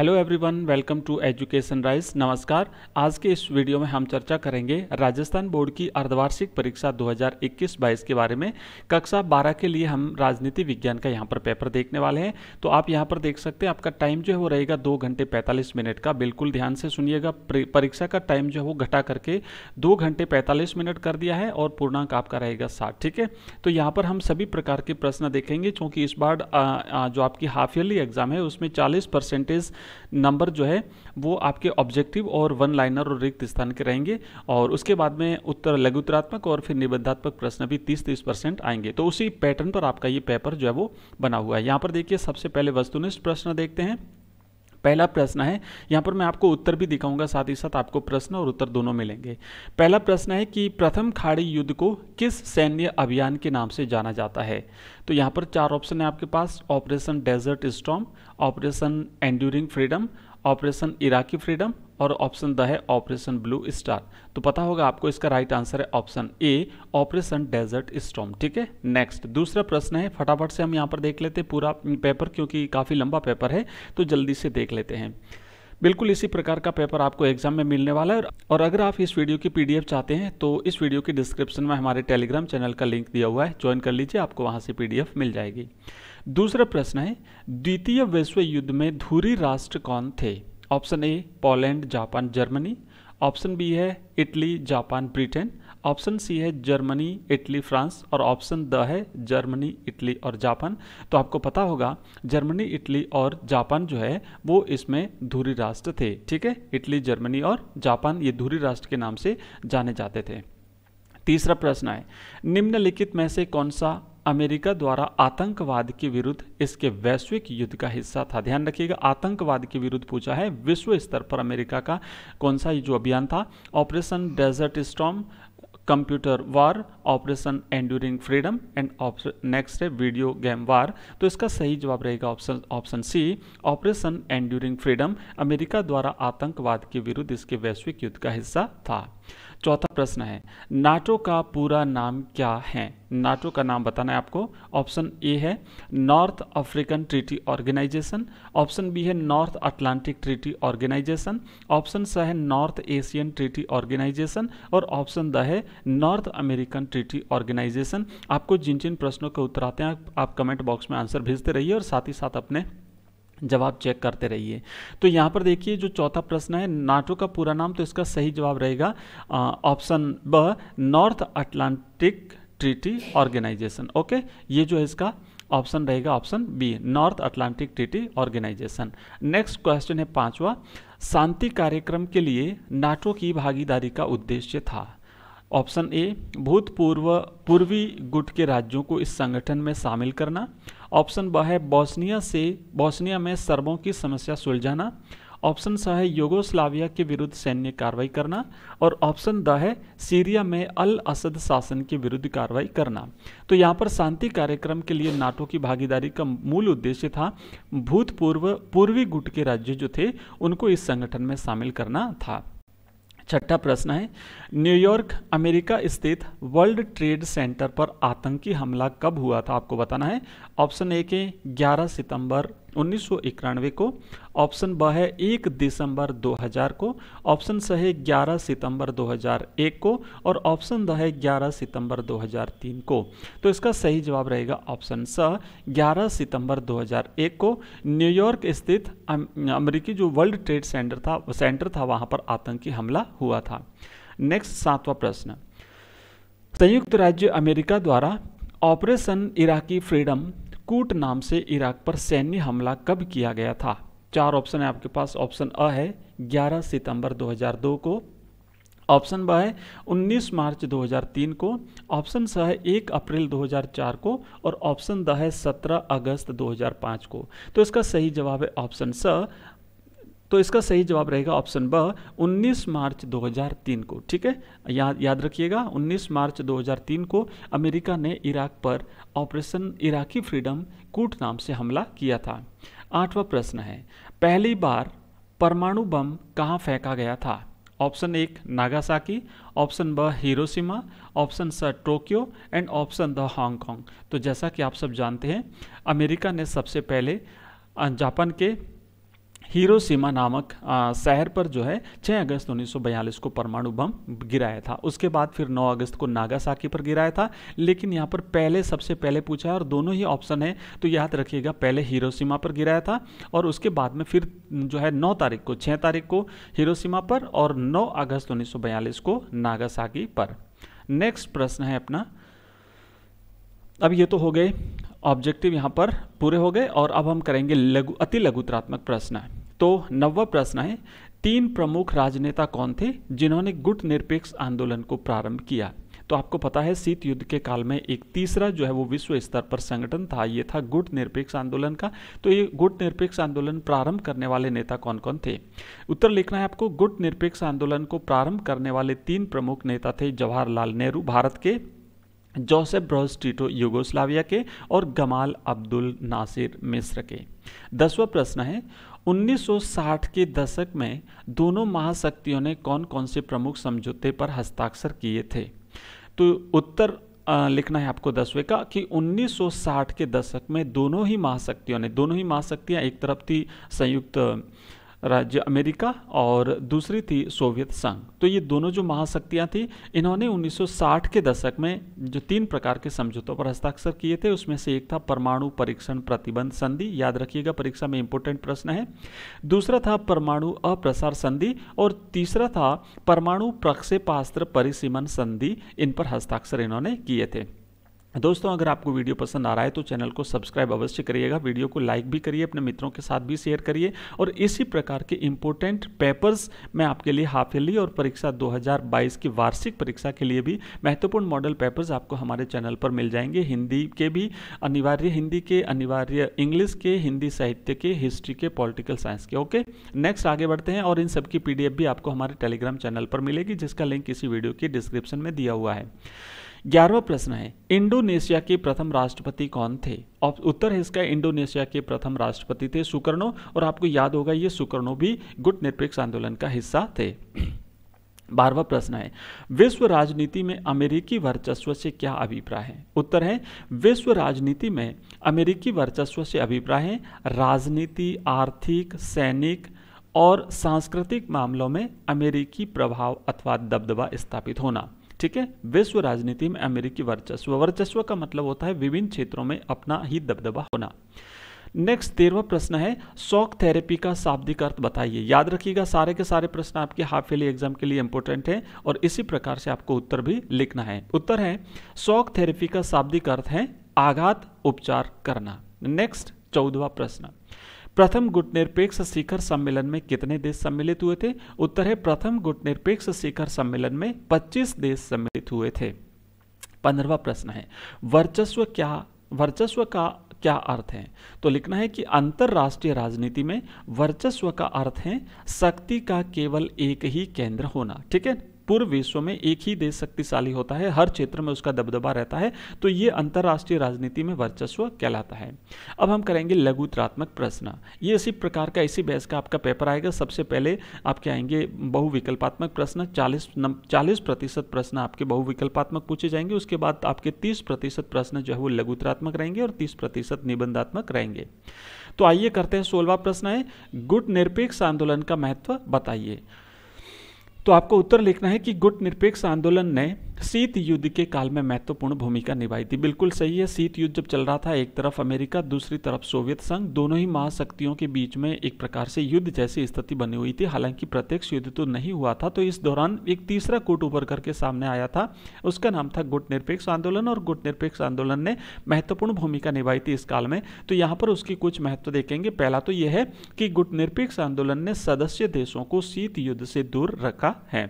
hello everyone welcome to education rise नमस्कार आज के इस वीडियो में हम चर्चा करेंगे राजस्थान बोर्ड की अर्धवार्षिक परीक्षा 2021-22 के बारे में कक्षा 12 के लिए हम राजनीति विज्ञान का यहाँ पर पेपर देखने वाले हैं तो आप यहाँ पर देख सकते हैं आपका टाइम जो है वो रहेगा दो घंटे पैंतालीस मिनट का बिल्कुल ध्यान से सुनिएगा परीक्षा का टाइम जो है वो घटा करके दो घंटे पैंतालीस मिनट कर दिया है और पूर्णांक आपका रहेगा साठ ठीक है तो यहाँ पर हम सभी प्रकार के प्रश्न देखेंगे चूँकि इस बार जो आपकी हाफ ईयरली एग्जाम है उसमें चालीस परसेंटेज नंबर जो है वो आपके ऑब्जेक्टिव और वन लाइनर और रिक्त स्थान के रहेंगे और उसके बाद में उत्तर लघु उत्तरात्मक और फिर निबंधात्मक प्रश्न भी तीस तीस परसेंट आएंगे तो उसी पैटर्न पर आपका ये पेपर जो है वो बना हुआ है यहाँ पर देखिए सबसे पहले वस्तुनिष्ठ प्रश्न देखते हैं पहला प्रश्न है यहाँ पर मैं आपको उत्तर भी दिखाऊंगा साथ ही साथ आपको प्रश्न और उत्तर दोनों मिलेंगे पहला प्रश्न है कि प्रथम खाड़ी युद्ध को किस सैन्य अभियान के नाम से जाना जाता है तो यहाँ पर चार ऑप्शन है आपके पास operation desert storm operation enduring freedom operation Iraqi freedom और ऑप्शन द है ऑपरेशन ब्लू स्टार तो पता होगा आपको इसका राइट आंसर है option A operation desert storm ठीक है नेक्स्ट दूसरा प्रश्न है फटाफट से हम यहाँ पर देख लेते हैं पूरा पेपर क्योंकि काफ़ी लंबा पेपर है तो जल्दी से देख लेते हैं बिल्कुल इसी प्रकार का पेपर आपको एग्जाम में मिलने वाला है और अगर आप इस वीडियो की पीडीएफ चाहते हैं तो इस वीडियो के डिस्क्रिप्शन में हमारे टेलीग्राम चैनल का लिंक दिया हुआ है ज्वाइन कर लीजिए आपको वहां से पीडीएफ मिल जाएगी दूसरा प्रश्न है द्वितीय विश्व युद्ध में धूरी राष्ट्र कौन थे option A Poland Japan Germany option B है Italy Japan Britain option C है जर्मनी इटली फ्रांस और ऑप्शन द है जर्मनी इटली और जापान तो आपको पता होगा जर्मनी इटली और जापान जो है वो इसमें धुरी राष्ट्र थे ठीक है इटली जर्मनी और जापान ये धुरी राष्ट्र के नाम से जाने जाते थे तीसरा प्रश्न है निम्नलिखित में से कौन सा अमेरिका द्वारा आतंकवाद के विरुद्ध इसके वैश्विक युद्ध का हिस्सा था ध्यान रखिएगा आतंकवाद के विरुद्ध पूछा है विश्व स्तर पर अमेरिका का कौन सा जो अभियान था operation desert storm computer war operation enduring freedom and next है वीडियो गेम वार तो इसका सही जवाब रहेगा option option C operation enduring freedom America द्वारा आतंकवाद के विरुद्ध इसके वैश्विक युद्ध का हिस्सा था चौथा प्रश्न है नाटो का पूरा नाम क्या है नाटो का नाम बताना है आपको ऑप्शन ए है North African treaty organisation option B है North Atlantic treaty organisation option C है नॉर्थ एशियन ट्रीटी ऑर्गेनाइजेशन और ऑप्शन द है नॉर्थ अमेरिकन ट्रीटी ऑर्गेनाइजेशन आपको जिन जिन प्रश्नों के उत्तर आते हैं आप, आप कमेंट बॉक्स में आंसर भेजते रहिए और साथ ही साथ अपने जवाब चेक करते रहिए तो यहाँ पर देखिए जो चौथा प्रश्न है नाटो का पूरा नाम तो इसका सही जवाब रहेगा option B North Atlantic treaty organisation okay ये जो है इसका ऑप्शन रहेगा option B North Atlantic treaty organisation next question है पांचवा शांति कार्यक्रम के लिए नाटो की भागीदारी का उद्देश्य था ऑप्शन ए भूतपूर्व पूर्वी गुट के राज्यों को इस संगठन में शामिल करना ऑप्शन ब है बॉस्निया से बॉस्निया में सर्बों की समस्या सुलझाना ऑप्शन स है योगोस्लाविया के विरुद्ध सैन्य कार्रवाई करना और ऑप्शन द है सीरिया में अल असद शासन के विरुद्ध कार्रवाई करना तो यहाँ पर शांति कार्यक्रम के लिए नाटो की भागीदारी का मूल उद्देश्य था भूतपूर्व पूर्वी गुट के राज्य जो थे उनको इस संगठन में शामिल करना था छठा प्रश्न है न्यूयॉर्क अमेरिका स्थित वर्ल्ड ट्रेड सेंटर पर आतंकी हमला कब हुआ था आपको बताना है ऑप्शन ए के 11 सितंबर 1991 को ऑप्शन ब है एक दिसंबर 2000 को ऑप्शन स है 11 सितंबर 2001 को और ऑप्शन द है 11 सितंबर 2003 को तो इसका सही जवाब रहेगा ऑप्शन स 11 सितंबर 2001 को न्यूयॉर्क स्थित अमेरिकी जो वर्ल्ड ट्रेड सेंटर था सेंटर था वहां पर आतंकी हमला हुआ था नेक्स्ट सातवां प्रश्न संयुक्त राज्य अमेरिका द्वारा ऑपरेशन इराकी फ्रीडम कूट नाम से इराक पर सैन्य हमला कब किया गया था चार ऑप्शन है आपके पास ऑप्शन अ है 11 सितंबर 2002 को ऑप्शन ब है 19 मार्च 2003 को ऑप्शन स है 1 अप्रैल 2004 को और ऑप्शन द है 17 अगस्त 2005 को तो इसका सही जवाब है ऑप्शन स तो इसका सही जवाब रहेगा ऑप्शन ब 19 मार्च 2003 को ठीक है या, याद रखिएगा 19 मार्च 2003 को अमेरिका ने इराक पर ऑपरेशन इराकी फ्रीडम कूट नाम से हमला किया था आठवां प्रश्न है पहली बार परमाणु बम कहाँ फेंका गया था ऑप्शन एक Nagasaki option B Hiroshima option C Tokyo and option D Hong Kong तो जैसा कि आप सब जानते हैं अमेरिका ने सबसे पहले जापान के हीरोसीमा नामक शहर पर जो है 6 अगस्त 1942 को परमाणु बम गिराया था उसके बाद फिर 9 अगस्त को नागासाकी पर गिराया था लेकिन यहाँ पर पहले सबसे पहले पूछा और दोनों ही ऑप्शन है तो याद रखिएगा पहले हिरोसीमा पर गिराया था और उसके बाद में फिर जो है नौ तारीख को 6 तारीख को हिरोसीमा पर और नौ अगस्त उन्नीस को नागासाकी पर नेक्स्ट प्रश्न है अपना अब ये तो हो गए ऑब्जेक्टिव यहाँ पर पूरे हो गए और अब हम करेंगे लघु अति लघुतरात्मक प्रश्न तो नवा प्रश्न है तीन प्रमुख राजनेता कौन थे जिन्होंने गुट निरपेक्ष आंदोलन को प्रारंभ किया तो आपको पता है शीत युद्ध के काल में एक तीसरा जो है वो विश्व स्तर पर संगठन था ये था गुट निरपेक्ष आंदोलन का तो ये गुट निरपेक्ष आंदोलन प्रारंभ करने वाले नेता कौन कौन थे उत्तर लिखना है आपको गुट निरपेक्ष आंदोलन को प्रारंभ करने वाले तीन प्रमुख नेता थे जवाहरलाल नेहरू भारत के जोसेफ ब्रॉस टीटो युगोस्लाविया के और गमाल अब्दुल नासिर मिस्र के दसवा प्रश्न है 1960 के दशक में दोनों महाशक्तियों ने कौन कौन से प्रमुख समझौते पर हस्ताक्षर किए थे तो उत्तर लिखना है आपको दसवें का कि 1960 के दशक में दोनों ही महाशक्तियों ने दोनों ही महाशक्तियाँ एक तरफ थी संयुक्त राज्य अमेरिका और दूसरी थी सोवियत संघ तो ये दोनों जो महाशक्तियाँ थी इन्होंने 1960 के दशक में जो तीन प्रकार के समझौतों पर हस्ताक्षर किए थे उसमें से एक था परमाणु परीक्षण प्रतिबंध संधि याद रखिएगा परीक्षा में इंपॉर्टेंट प्रश्न है दूसरा था परमाणु अप्रसार संधि और तीसरा था परमाणु प्रक्षेपास्त्र परिसीमन संधि इन पर हस्ताक्षर इन्होंने किए थे दोस्तों अगर आपको वीडियो पसंद आ रहा है तो चैनल को सब्सक्राइब अवश्य करिएगा वीडियो को लाइक भी करिए अपने मित्रों के साथ भी शेयर करिए और इसी प्रकार के इंपॉर्टेंट पेपर्स मैं आपके लिए हाफ ईयरली और परीक्षा 2022 की वार्षिक परीक्षा के लिए भी महत्वपूर्ण मॉडल पेपर्स आपको हमारे चैनल पर मिल जाएंगे हिंदी के भी अनिवार्य हिंदी के अनिवार्य इंग्लिश के हिंदी साहित्य के हिस्ट्री के पॉलिटिकल साइंस के ओके नेक्स्ट आगे बढ़ते हैं और इन सबकी पी भी आपको हमारे टेलीग्राम चैनल पर मिलेगी जिसका लिंक इसी वीडियो की डिस्क्रिप्शन में दिया हुआ है ग्यारहवा प्रश्न है इंडोनेशिया के प्रथम राष्ट्रपति कौन थे उत्तर है इसका इंडोनेशिया के प्रथम राष्ट्रपति थे सुकर्णो और आपको याद होगा ये सुकर्णो भी गुट निरपेक्ष आंदोलन का हिस्सा थे बारहवा प्रश्न है विश्व राजनीति में अमेरिकी वर्चस्व से क्या अभिप्राय है उत्तर है विश्व राजनीति में अमेरिकी वर्चस्व से अभिप्राय है राजनीति आर्थिक सैनिक और सांस्कृतिक मामलों में अमेरिकी प्रभाव अथवा दबदबा स्थापित होना ठीक है विश्व राजनीति में अमेरिकी वर्चस्व वर्चस्व का मतलब होता है विभिन्न क्षेत्रों में अपना ही दबदबा होना नेक्स्ट तेरवा प्रश्न है शॉक थेरेपी का शाब्दिक अर्थ बताइए याद रखिएगा सारे के सारे प्रश्न आपके हाफ ईयरली एग्जाम के लिए इंपॉर्टेंट है और इसी प्रकार से आपको उत्तर भी लिखना है उत्तर है शॉक थेरेपी का शाब्दिक अर्थ है आघात उपचार करना नेक्स्ट चौदवा प्रश्न प्रथम गुटनिरपेक्ष शिखर सम्मेलन में कितने देश सम्मिलित हुए थे उत्तर है प्रथम गुटनिरपेक्ष शिखर सम्मेलन में 25 देश सम्मिलित हुए थे पंद्रवा प्रश्न है वर्चस्व क्या वर्चस्व का क्या अर्थ है तो लिखना है कि अंतर्राष्ट्रीय राजनीति में वर्चस्व का अर्थ है शक्ति का केवल एक ही केंद्र होना ठीक है पूर्व विश्व में एक ही देश शक्तिशाली होता है हर क्षेत्र में उसका दबदबा रहता है तो ये अंतरराष्ट्रीय राजनीति में वर्चस्व कहलाता है अब हम करेंगे लघुत्रात्मक प्रश्न ये इसी प्रकार का इसी बहस का आपका पेपर आएगा सबसे पहले आपके आएंगे बहुविकल्पात्मक प्रश्न चालीस चालीस प्रतिशत प्रश्न आपके बहुविकल्पात्मक पूछे जाएंगे उसके बाद आपके तीस प्रतिशत प्रश्न जो है वो लघुत्रात्मक रहेंगे और तीस प्रतिशत निबंधात्मक रहेंगे तो आइए करते हैं सोलवा प्रश्न है गुट निरपेक्ष आंदोलन का महत्व बताइए तो आपको उत्तर लिखना है कि गुट निरपेक्ष आंदोलन ने शीत युद्ध के काल में महत्वपूर्ण भूमिका निभाई थी बिल्कुल सही है शीत युद्ध जब चल रहा था एक तरफ अमेरिका दूसरी तरफ सोवियत संघ दोनों ही महाशक्तियों के बीच में एक प्रकार से युद्ध जैसी स्थिति बनी हुई थी हालांकि प्रत्यक्ष युद्ध तो नहीं हुआ था तो इस दौरान एक तीसरा कूट उभर करके सामने आया था उसका नाम था गुट निरपेक्ष आंदोलन और गुट निरपेक्ष आंदोलन ने महत्वपूर्ण भूमिका निभाई थी इस काल में तो यहाँ पर उसकी कुछ महत्व देखेंगे पहला तो यह है कि गुट निरपेक्ष आंदोलन ने सदस्य देशों को शीत युद्ध से दूर रखा है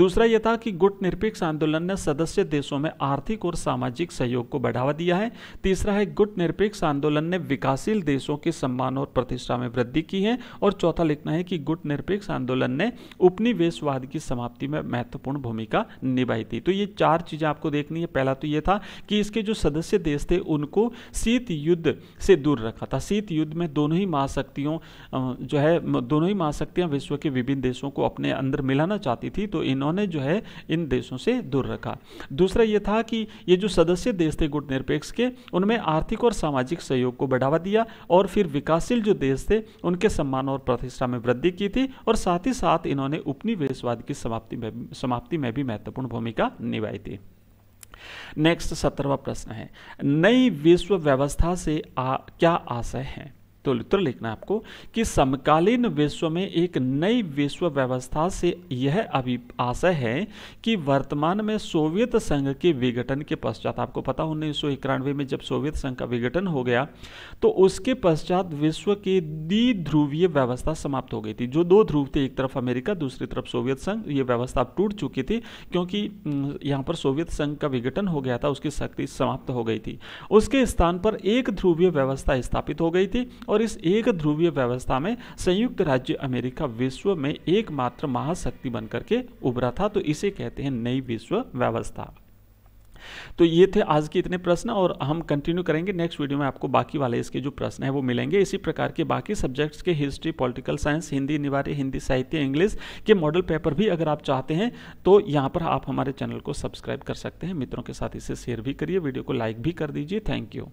दूसरा यह था कि गुट निरपेक्ष आंदोलन ने सदस्य देशों में आर्थिक और सामाजिक सहयोग को बढ़ावा दिया है तीसरा है गुट निरपेक्ष आंदोलन ने विकासशील देशों के सम्मान और प्रतिष्ठा में वृद्धि की है और चौथा लिखना है कि गुट निरपेक्ष आंदोलन ने उपनिवेशवाद की समाप्ति में महत्वपूर्ण भूमिका निभाई थी तो ये चार चीजें आपको देखनी है पहला तो यह था कि इसके जो सदस्य देश थे उनको शीत युद्ध से दूर रखा था शीत युद्ध में दोनों ही महाशक्तियों जो है दोनों ही महाशक्तियां विश्व के विभिन्न देशों को अपने अंदर मिलाना चाहती थी थी तो इन्होंने जो है इन देशों से दूर रखा दूसरा ये था कि ये जो सदस्य देश थे गुटनिरपेक्ष के उनमें आर्थिक और सामाजिक सहयोग को बढ़ावा दिया और फिर विकासशील जो देश थे उनके सम्मान और प्रतिष्ठा में वृद्धि की थी और साथ ही साथ इन्होंने उपनिवेशवाद की समाप्ति में समाप्ति में भी महत्वपूर्ण भूमिका निभाई थी नेक्स्ट सत्रहवा प्रश्न है नई विश्व व्यवस्था से आ, क्या आशय है तो उत्तर लिखना आपको कि समकालीन विश्व में एक नई विश्व व्यवस्था से यह अभी आशय है कि वर्तमान में सोवियत संघ के विघटन के पश्चात आपको पता उन्नीस में जब सोवियत संघ का विघटन हो गया तो उसके पश्चात विश्व के द्विध्रुवीय व्यवस्था समाप्त हो गई थी जो दो ध्रुव थे एक तरफ अमेरिका दूसरी तरफ सोवियत संघ ये व्यवस्था टूट चुकी थी क्योंकि यहां पर सोवियत संघ का विघटन हो गया था उसकी शक्ति समाप्त हो गई थी उसके स्थान पर एक ध्रुवीय व्यवस्था स्थापित हो गई थी और और इस एक ध्रुवीय व्यवस्था में संयुक्त राज्य अमेरिका विश्व में एकमात्र महाशक्ति बनकर के उभरा था तो इसे कहते हैं नई विश्व व्यवस्था तो ये थे आज के इतने प्रश्न और हम कंटिन्यू करेंगे नेक्स्ट वीडियो में आपको बाकी वाले इसके जो प्रश्न है वो मिलेंगे इसी प्रकार के बाकी सब्जेक्ट्स के हिस्ट्री पॉलिटिकल साइंस हिंदी निवार्य हिंदी साहित्य इंग्लिश के मॉडल पेपर भी अगर आप चाहते हैं तो यहाँ पर आप हमारे चैनल को सब्सक्राइब कर सकते हैं मित्रों के साथ इसे शेयर भी करिए वीडियो को लाइक भी कर दीजिए थैंक यू